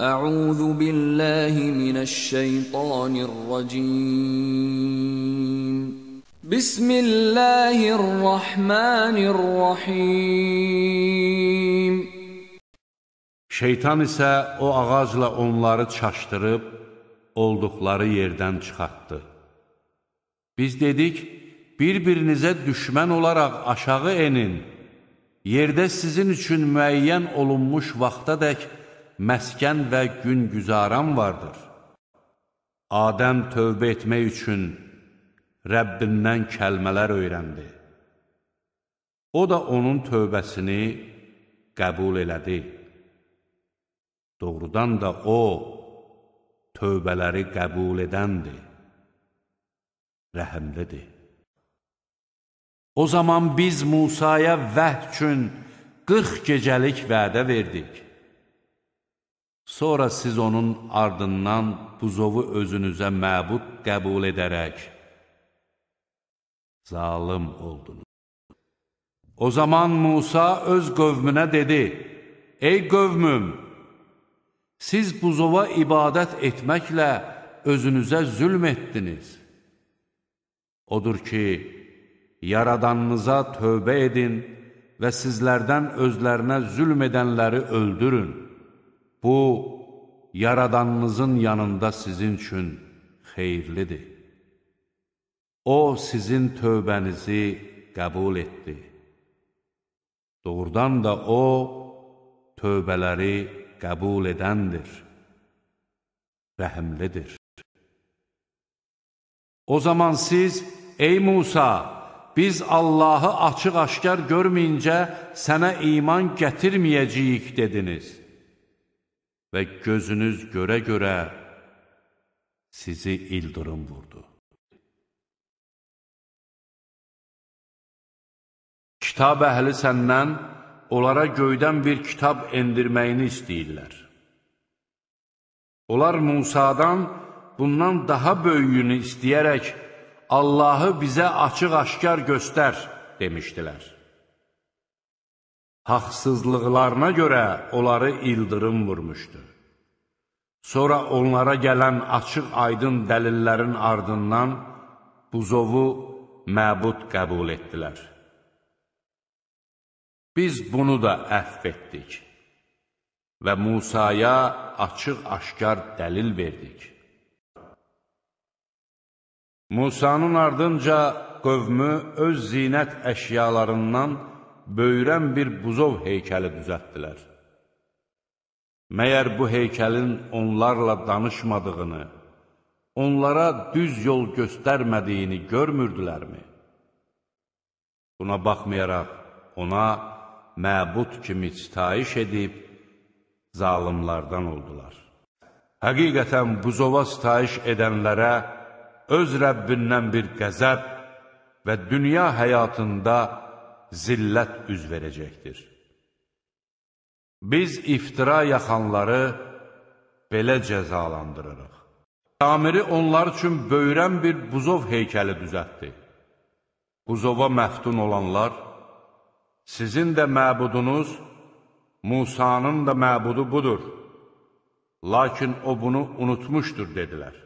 أعوذ بالله من الشيطان الرجيم بسم الله الرحمن الرحيم Şeytan isə o ağacla onları çaşdırıb olduqları yerdən çıxartdı. Biz dedik, bir-birinizə düşmən olaraq aşağı enin, yerdə sizin üçün müəyyən olunmuş vaxta dək məskən və gün güzaran vardır. Adəm tövbə etmək üçün Rəbbindən kəlmələr öyrəndi. O da onun tövbəsini qəbul elədi. Doğrudan da o, tövbələri qəbul edəndir, rəhəmlidir. O zaman biz Musaya vəhd üçün 40 gecəlik vədə verdik. Sonra siz onun ardından buzovu özünüzə məbud qəbul edərək zalim oldunuz. O zaman Musa öz qövmünə dedi, Ey qövmüm, siz buzova ibadət etməklə özünüzə zülm etdiniz. Odur ki, yaradanınıza tövbə edin və sizlərdən özlərinə zülm edənləri öldürün. Bu, yaradanınızın yanında sizin üçün xeyirlidir. O, sizin tövbənizi qəbul etdi. Doğrudan da O, tövbələri qəbul edəndir, rəhəmlidir. O zaman siz, ey Musa, biz Allahı açıq-aşkar görməyincə sənə iman gətirməyəcəyik dediniz.'' və gözünüz görə-görə sizi ildırım vurdu. Kitab əhli səndən onlara göydən bir kitab endirməyini istəyirlər. Onlar Musadan bundan daha böyüyünü istəyərək Allahı bizə açıq-aşkar göstər demişdilər haqsızlıqlarına görə onları ildırım vurmuşdu. Sonra onlara gələn açıq aydın dəlillərin ardından buzovu məbud qəbul etdilər. Biz bunu da əhv etdik və Musaya açıq-aşkar dəlil verdik. Musanın ardınca qövmü öz zinət əşyalarından böyürən bir buzov heykəli düzəltdilər. Məyər bu heykəlin onlarla danışmadığını, onlara düz yol göstərmədiyini görmürdülərmi? Buna baxmayaraq, ona məbud kimi sitayiş edib, zalimlardan oldular. Həqiqətən buzova sitayiş edənlərə öz Rəbbindən bir qəzəb və dünya həyatında zillət üz verəcəkdir. Biz iftira yaxanları belə cəzalandırırıq. Samiri onlar üçün böyrən bir buzov heykəli düzətdi. Buzova məftun olanlar, sizin də məbudunuz, Musanın da məbudu budur. Lakin o bunu unutmuşdur, dedilər.